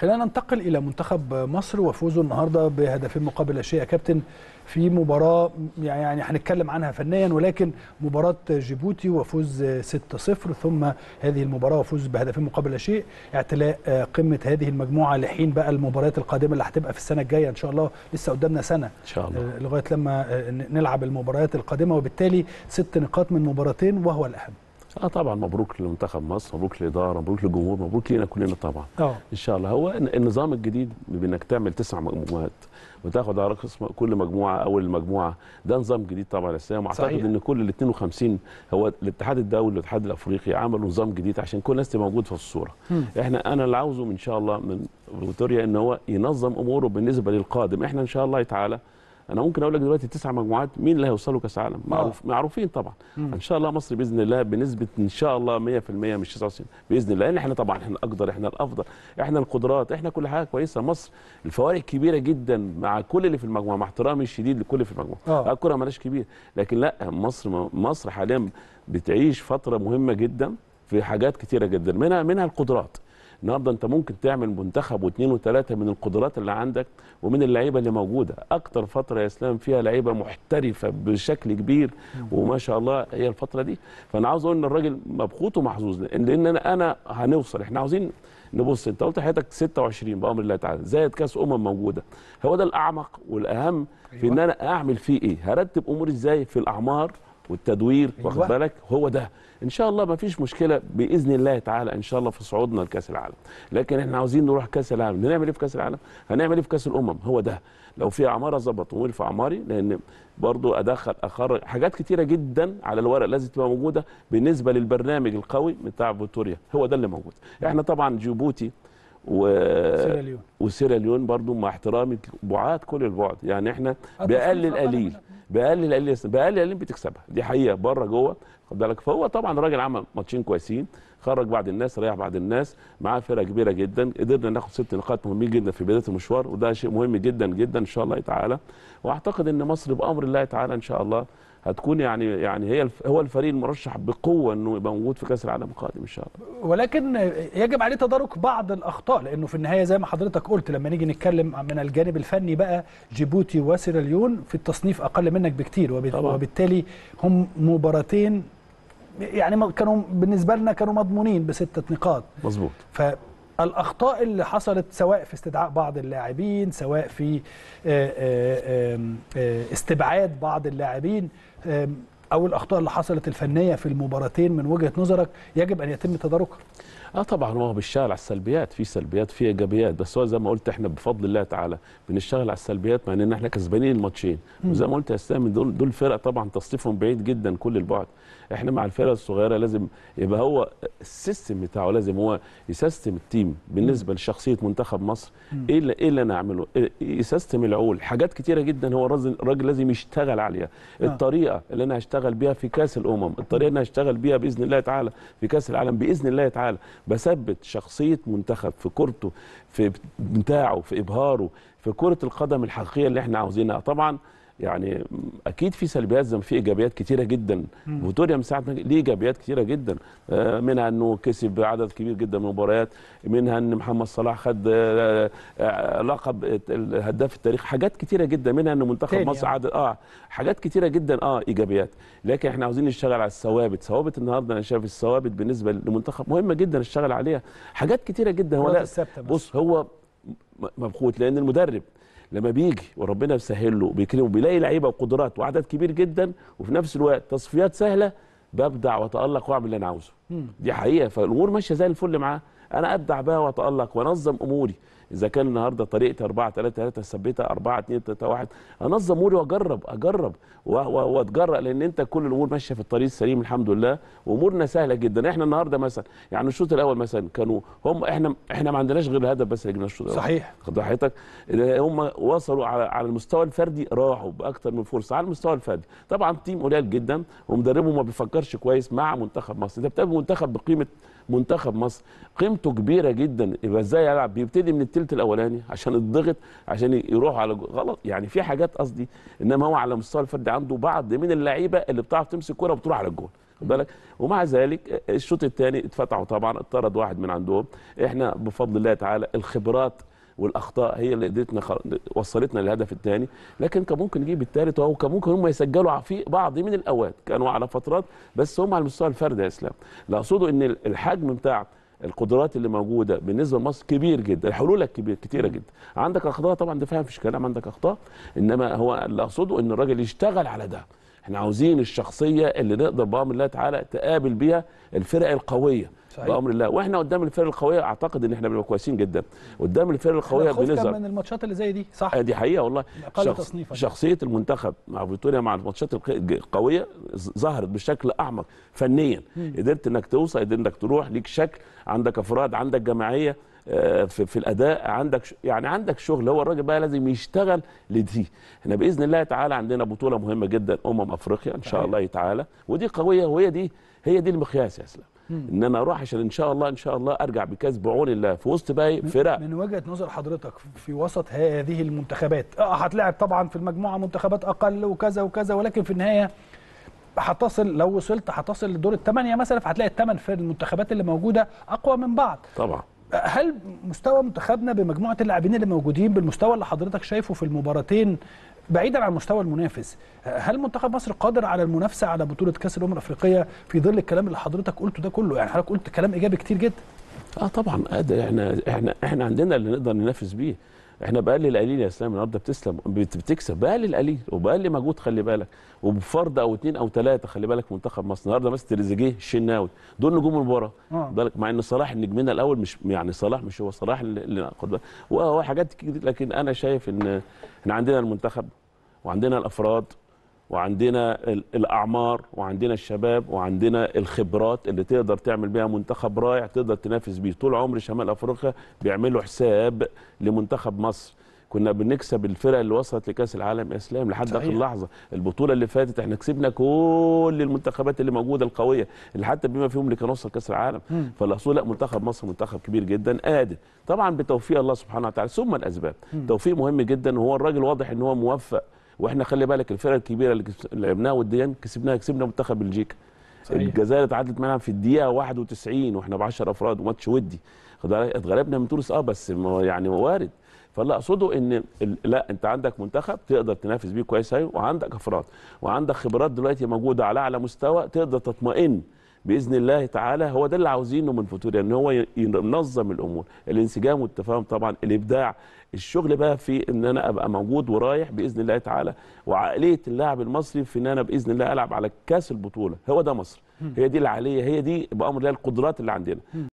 خلينا ننتقل الى منتخب مصر وفوزه النهارده بهدفين مقابل لا شيء يا كابتن في مباراه يعني-, يعني هنتكلم عنها فنيا ولكن مباراه جيبوتي وفوز 6-0 ثم هذه المباراه وفوز بهدفين مقابل لا شيء اعتلاء آه، قمه هذه المجموعه لحين بقى المباريات القادمه اللي هتبقى في السنه الجايه ان شاء الله لسه قدامنا سنه ان شاء الله آه، لغايه لما آه، نلعب المباريات القادمه وبالتالي ست نقاط من مباراتين وهو الاهم اه طبعا مبروك لمنتخب مصر مبروك للاداره مبروك للجمهور مبروك لينا كلنا طبعا أوه. ان شاء الله هو النظام الجديد بانك تعمل تسع مجموعات وتاخد على رقص كل مجموعه اول مجموعه ده نظام جديد طبعا الاسلام واعتقد ان كل ال 52 هو الاتحاد الدولي والاتحاد الافريقي عملوا نظام جديد عشان كل الناس تبقى موجود في الصوره م. احنا انا اللي عاوزه ان شاء الله من فيكتوريا ان هو ينظم اموره بالنسبه للقادم احنا ان شاء الله تعالى انا ممكن اقول لك دلوقتي تسع مجموعات مين اللي هيوصلوا كاس عالم آه. معروف معروفين طبعا مم. ان شاء الله مصر باذن الله بنسبه ان شاء الله 100% مش 99 باذن الله لان احنا طبعا احنا الاقدر احنا الافضل احنا القدرات احنا كل حاجه كويسه مصر الفوارق كبيره جدا مع كل اللي في المجموعه مع احترامي الشديد لكل في المجموعه آه. آه. الكره مالهاش كبير لكن لا مصر مصر حاليا بتعيش فتره مهمه جدا في حاجات كتيره جدا منها منها القدرات النهارده انت ممكن تعمل منتخب واثنين وثلاثه من القدرات اللي عندك ومن اللعيبه اللي موجوده اكتر فتره يا اسلام فيها لعيبه محترفه بشكل كبير وما شاء الله هي الفتره دي فانا عاوز اقول ان الراجل مبخوت ومحظوظ لان انا انا هنوصل احنا عاوزين نبص انت قلت حياتك 26 بامر الله تعالى زائد كاس امم موجوده هو ده الاعمق والاهم في أيوة. ان انا اعمل فيه ايه هرتب اموري ازاي في الاعمار والتدوير أيوة. واخد بالك هو ده ان شاء الله ما فيش مشكله باذن الله تعالى ان شاء الله في صعودنا لكاس العالم لكن احنا عاوزين نروح كاس العالم هنعمل ايه في كاس العالم هنعمل ايه في كاس الامم هو ده لو في عماره ظبط وقول في عماري لان برضو ادخل اخرج حاجات كتيره جدا على الورق لازم تبقى موجوده بالنسبه للبرنامج القوي بتاع فيتوريا هو ده اللي موجود احنا طبعا جيبوتي و... سيراليون وسيراليون برضو مع احترامي بعاد كل البعد يعني احنا باقل القليل باقل القليل باقل القليل بتكسبها دي حقيقه بره جوه خد بالك فهو طبعا راجل عمل ماتشين كويسين خرج بعض الناس ريح بعض الناس معاه فرقه كبيره جدا قدرنا ناخد ست نقاط مهمين جدا في بدايه المشوار وده شيء مهم جدا جدا ان شاء الله تعالى واعتقد ان مصر بامر الله تعالى ان شاء الله هتكون يعني يعني هي هو الفريق المرشح بقوه انه يبقى موجود في كاس العالم القادم ان شاء الله ولكن يجب عليه تدارك بعض الاخطاء لانه في النهايه زي ما حضرتك قلت لما نيجي نتكلم من الجانب الفني بقى جيبوتي وسيراليون في التصنيف اقل منك بكتير وبالتالي هم مباراتين يعني كانوا بالنسبه لنا كانوا مضمونين بسته نقاط مظبوط الاخطاء اللي حصلت سواء في استدعاء بعض اللاعبين سواء في آه، آه، آه، استبعاد بعض اللاعبين او الاخطاء اللي حصلت الفنيه في المباراتين من وجهه نظرك يجب ان يتم تداركها اه طبعا هو بيشتغل على السلبيات في سلبيات في ايجابيات بس هو زي ما قلت احنا بفضل الله تعالى بنشتغل على السلبيات مع ان احنا كسبانين الماتشين وزي ما قلت يا استاذ دول دول فرق طبعا تصنيفهم بعيد جدا كل البعد احنا مع الفرق الصغيره لازم يبقى هو السيستم بتاعه لازم هو يسيستم التيم بالنسبه لشخصيه منتخب مصر ايه اللي ايه اللي انا اعمله إيه، يسيستم العقول حاجات كتيره جدا هو الراجل لازم يشتغل عليها آه. الطريقه اللي انا هشتغل بيها في كاس الامم الطريقه اللي انا هشتغل بيها باذن الله تعالى في كاس العالم باذن الله تعالى بثبت شخصيه منتخب في كورته في بتاعه في ابهاره في كره القدم الحقيقيه اللي احنا عاوزينها طبعا يعني اكيد في سلبيات زي ما في ايجابيات كثيره جدا فيتوريا من ساعه ليه ايجابيات كثيره جدا آه، منها انه كسب عدد كبير جدا من المباريات منها ان محمد صلاح خد آه، آه، لقب الهداف التاريخ حاجات كثيره جدا منها ان منتخب مصر يعني. عدد اه حاجات كثيره جدا اه ايجابيات لكن احنا عاوزين نشتغل على الثوابت ثوابت النهارده انا شايف الثوابت بالنسبه للمنتخب مهمه جدا نشتغل عليها حاجات كثيره جدا هو لا بص هو مبخوت لان المدرب لما بيجي وربنا بيسهل له وبيكرمه وبيلاقي لعيبه وقدرات وعدد كبير جدا وفي نفس الوقت تصفيات سهله ببدع واتالق واعمل اللي انا عاوزه دي حقيقه فالامور ماشيه زي الفل معاه انا ابدع بقى واتالق وانظم اموري اذا كان النهارده طريقتي 4 3 3 ثبتها 4 2 3 1 انظم اموري واجرب اجرب واتجرأ لان انت كل الامور ماشيه في الطريق السليم الحمد لله وامورنا سهله جدا احنا النهارده مثلا يعني الشوط الاول مثلا كانوا هم احنا احنا ما عندناش غير الهدف بس اللي جبناه الشوط الاول صحيح خد راحتك هم وصلوا على على المستوى الفردي راحوا باكثر من فرصه على المستوى الفردي طبعا تيم قليل جدا ومدربه ما بيفكرش كويس مع منتخب مصر انت بتلعب منتخب بقيمه منتخب مصر قيمه قيمته كبيره جدا يبقى ازاي يلعب بيبتدي من الثلث الاولاني عشان الضغط عشان يروح على غلط يعني في حاجات قصدي انما هو على مستوى الفردي عنده بعض من اللعيبه اللي بتعرف تمسك كوره وبتروح على الجول خد بالك ومع ذلك الشوط الثاني اتفتحوا طبعا اتطرد واحد من عندهم احنا بفضل الله تعالى الخبرات والاخطاء هي اللي قدرتنا وصلتنا للهدف الثاني لكن كان ممكن نجيب الثالث او كان ممكن هم يسجلوا في بعض من الاوقات كانوا على فترات بس هم على المستوى الفردي يا اسلام لا اقصده ان الحجم بتاع القدرات اللي موجوده بالنسبه لمصر كبير جدا الحلول كبير كتيره جدا عندك اخطاء طبعا دفاع فيش كلام عندك اخطاء انما هو اللي اقصده ان الراجل يشتغل على ده احنا عاوزين الشخصيه اللي نقدر بامر الله تعالى تقابل بيها الفرق القويه صحيح. بامر الله واحنا قدام الفرق القويه اعتقد ان احنا بنبقى كويسين جدا قدام الفرق القويه بنظهر من الماتشات اللي زي دي صح آه، دي حقيقه والله شخص شخصيه المنتخب مع فيتوريا مع الماتشات القويه ظهرت بشكل اعمق فنيا مم. قدرت انك توصل قدرت انك تروح ليك شكل عندك افراد عندك جماعيه آه، في, في الاداء عندك يعني عندك شغل هو الراجل بقى لازم يشتغل لدي احنا باذن الله تعالى عندنا بطوله مهمه جدا امم افريقيا ان شاء الله تعالى ودي قويه وهي دي هي دي المقياس يا اسلام ان انا اروح عشان ان شاء الله ان شاء الله ارجع بكاس بعون الله في وسط باقي فرق من وجهه نظر حضرتك في وسط هذه المنتخبات اه هتلاعب طبعا في المجموعه منتخبات اقل وكذا وكذا ولكن في النهايه هتصل لو وصلت هتصل لدور الثمانيه مثلا فهتلاقي الثمان في المنتخبات اللي موجوده اقوى من بعض طبعا هل مستوى منتخبنا بمجموعه اللاعبين اللي موجودين بالمستوى اللي حضرتك شايفه في المباراتين بعيدا عن مستوى المنافس هل منتخب مصر قادر على المنافسه على بطوله كاس الامم الافريقيه في ظل الكلام اللي حضرتك قلته ده كله يعني حضرتك قلت كلام ايجابي كتير جدا اه طبعا آه احنا احنا احنا عندنا اللي نقدر ننافس بيه احنا باقل القليل يا اسلام النهارده بتسلم بتكسب باقل القليل وباقل مجهود خلي بالك وبفرد او اثنين او ثلاثه خلي بالك منتخب مصر النهارده بس تريزيجيه الشناوي دول نجوم المباراه بالك مع ان صلاح نجمنا الاول مش يعني صلاح مش هو صلاح اللي ناخد وحاجات وهو حاجات كتير لكن انا شايف ان احنا عندنا المنتخب وعندنا الافراد وعندنا الاعمار وعندنا الشباب وعندنا الخبرات اللي تقدر تعمل بيها منتخب رائع تقدر تنافس بيه طول عمر شمال افريقيا بيعملوا حساب لمنتخب مصر كنا بنكسب الفرق اللي وصلت لكاس العالم يا اسلام لحد اخر لحظه البطوله اللي فاتت احنا كسبنا كل المنتخبات اللي موجوده القويه اللي حتى بما فيهم اللي كان وصل كاس العالم فالاصول لا منتخب مصر منتخب كبير جدا قادر طبعا بتوفيق الله سبحانه وتعالى ثم الاسباب توفيق مهم جدا وهو الراجل واضح ان هو موفق واحنا خلي بالك الفرق الكبيره اللي لعبناها وديا كسبناها كسبنا منتخب بلجيكا الجزائر اتعادلت معانا في الدقيقه 91 واحنا ب 10 افراد وماتش ودي اتغلبنا من تونس اه بس يعني وارد فاللي اقصده ان لا انت عندك منتخب تقدر تنافس بيه كويس ايوه وعندك افراد وعندك خبرات دلوقتي موجوده على اعلى مستوى تقدر تطمئن باذن الله تعالى هو ده اللي عاوزينه من فوتوريا يعني ان هو ينظم الامور الانسجام والتفاهم طبعا الابداع الشغل بقى في ان انا ابقى موجود ورايح باذن الله تعالى وعقليه اللاعب المصري في ان انا باذن الله العب على كاس البطوله هو ده مصر هي دي العقليه هي دي بامر الله القدرات اللي عندنا